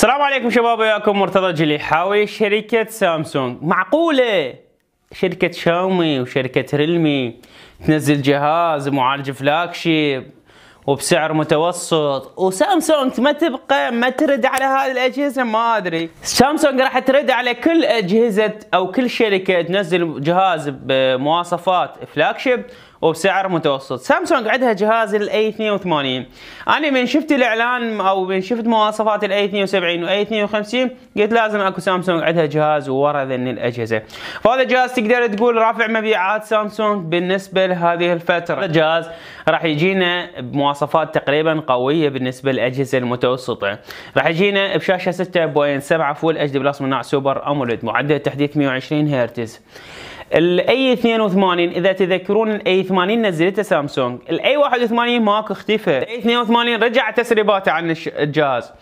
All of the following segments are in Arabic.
السلام عليكم شباب وياكم مرتضى جليحاوي شركة سامسونج معقولة شركة شاومي وشركة ريلمي تنزل جهاز معالج فلاج شيب وبسعر متوسط وسامسونج ما تبقى ما ترد على هذه الاجهزه ما ادري سامسونج راح ترد على كل اجهزه او كل شركه تنزل جهاز بمواصفات فلاج شيب وبسعر متوسط سامسونج عندها جهاز a 82 انا من شفت الاعلان او من شفت مواصفات a 72 a 52 قلت لازم اكو سامسونج عندها جهاز ورا ذن الاجهزه فهذا الجهاز تقدر تقول رافع مبيعات سامسونج بالنسبه لهذه الفتره الجهاز راح يجينا بمواصفات تقريبا قويه بالنسبه للاجهزه المتوسطه راح يجينا بشاشه 6.7 فول اتش دي بلس مناع سوبر اموليد معدل تحديث 120 هرتز الاي 82 اذا تذكرون الاي 80 نزلته سامسونج الاي 81 ماكو اختفى الاي 82 رجع تسريباته عن الجهاز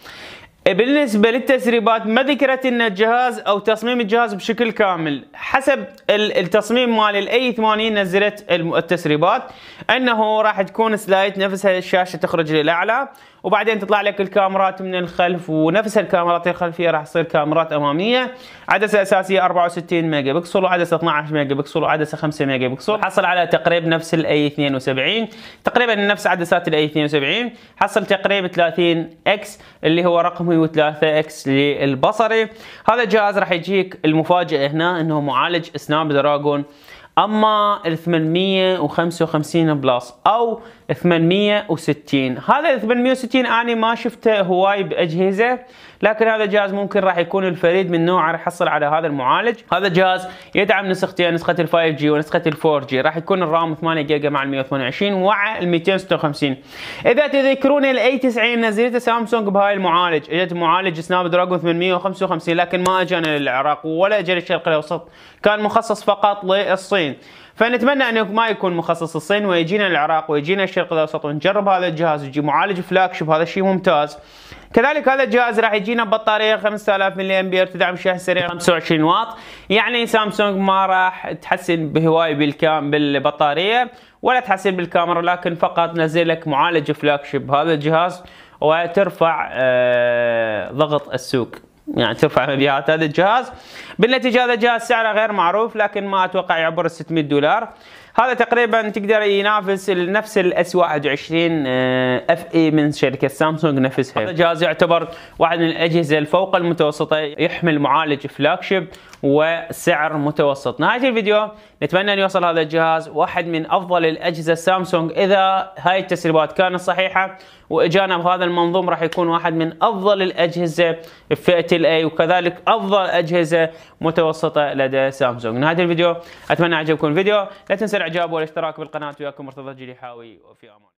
إيه، بالنسبة للتسريبات ما ذكرت ان الجهاز او تصميم الجهاز بشكل كامل حسب التصميم مال الاي 80 نزلت التسريبات انه راح تكون سلايد نفسها الشاشة تخرج للاعلى وبعدين تطلع لك الكاميرات من الخلف ونفس الكاميرات الخلفية راح تصير كاميرات امامية عدسة اساسية 64 ميجا بكسل وعدسة 12 ميجا بكسل وعدسة 5 ميجا بكسل حصل على تقريب نفس الاي 72 تقريبا نفس عدسات الاي 72 حصل تقريب 30 اكس اللي هو رقم 103 اكس للبصري هذا الجهاز راح يجيك المفاجاه هنا انه معالج سناب دراجون اما ال 855 بلس او 860 هذا ال 860 انا ما شفته هواي باجهزه لكن هذا الجهاز ممكن راح يكون الفريد من نوعه راح يحصل على هذا المعالج هذا الجهاز يدعم نسختين نسخه ال 5 g ونسخه ال 4 g راح يكون الرام 8 جيجا مع ال 128 و ال 256 اذا تذكرون ال اي 90 نزلته سامسونج بهاي المعالج اجت معالج سناب دراجون 855 لكن ما اجانا للعراق ولا اجى للشرق الاوسط كان مخصص فقط للصين الصين فنتمنى أن ما يكون مخصص الصين ويجينا العراق ويجينا الشرق الاوسط ونجرب هذا الجهاز ويجي معالج فلاج شوف هذا الشيء ممتاز كذلك هذا الجهاز راح يجينا بطاريه 5000 ملي امبير تدعم شحن سريع 25 واط يعني سامسونج ما راح تحسن بهواي بالكام بالبطاريه ولا تحسن بالكاميرا لكن فقط نزل لك معالج فلاج شيب هذا الجهاز وترفع آه، ضغط السوق يعني ترفع مبيعات هذا الجهاز بالنتيجه هذا الجهاز سعره غير معروف لكن ما اتوقع يعبر ال 600 دولار هذا تقريبا تقدر ينافس نفس الاس 21 اف اي من شركه سامسونج نفسها هذا الجهاز يعتبر واحد من الاجهزه الفوق المتوسطه يحمل معالج فلاج شيب وسعر متوسط نهايه الفيديو نتمنى ان يوصل هذا الجهاز واحد من افضل الاجهزه سامسونج اذا هاي التسريبات كانت صحيحه واجانا بهذا المنظوم راح يكون واحد من افضل الاجهزه فئه الاي وكذلك افضل اجهزه متوسطه لدى سامسونج نهايه الفيديو اتمنى عجبكم الفيديو لا تنسوا الاعجاب والاشتراك بالقناه وياكم مرتضى جليحاوي وفي امان